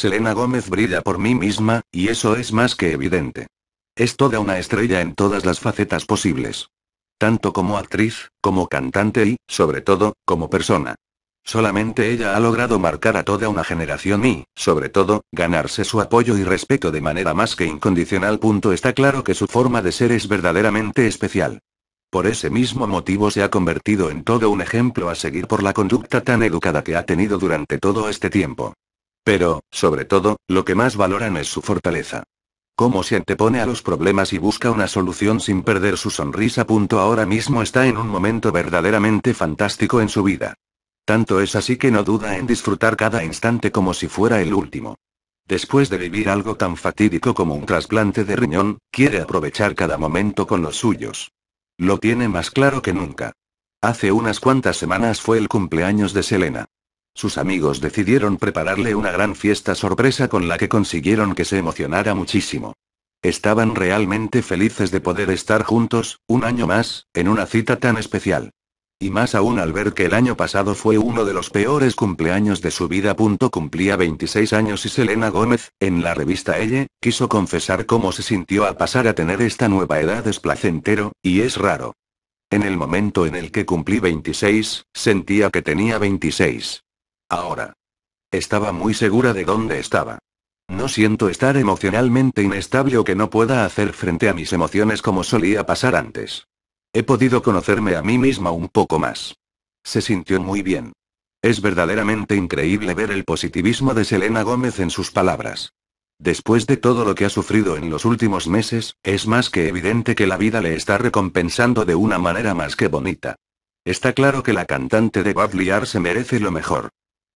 Selena Gómez brilla por mí misma, y eso es más que evidente. Es toda una estrella en todas las facetas posibles. Tanto como actriz, como cantante y, sobre todo, como persona. Solamente ella ha logrado marcar a toda una generación y, sobre todo, ganarse su apoyo y respeto de manera más que incondicional. Punto está claro que su forma de ser es verdaderamente especial. Por ese mismo motivo se ha convertido en todo un ejemplo a seguir por la conducta tan educada que ha tenido durante todo este tiempo. Pero, sobre todo, lo que más valoran es su fortaleza. Cómo se antepone a los problemas y busca una solución sin perder su sonrisa. Ahora mismo está en un momento verdaderamente fantástico en su vida. Tanto es así que no duda en disfrutar cada instante como si fuera el último. Después de vivir algo tan fatídico como un trasplante de riñón, quiere aprovechar cada momento con los suyos. Lo tiene más claro que nunca. Hace unas cuantas semanas fue el cumpleaños de Selena. Sus amigos decidieron prepararle una gran fiesta sorpresa con la que consiguieron que se emocionara muchísimo. Estaban realmente felices de poder estar juntos, un año más, en una cita tan especial. Y más aún al ver que el año pasado fue uno de los peores cumpleaños de su vida. cumplía 26 años y Selena Gómez, en la revista Elle, quiso confesar cómo se sintió al pasar a tener esta nueva edad es placentero, y es raro. En el momento en el que cumplí 26, sentía que tenía 26. Ahora. Estaba muy segura de dónde estaba. No siento estar emocionalmente inestable o que no pueda hacer frente a mis emociones como solía pasar antes. He podido conocerme a mí misma un poco más. Se sintió muy bien. Es verdaderamente increíble ver el positivismo de Selena Gómez en sus palabras. Después de todo lo que ha sufrido en los últimos meses, es más que evidente que la vida le está recompensando de una manera más que bonita. Está claro que la cantante de liar se merece lo mejor.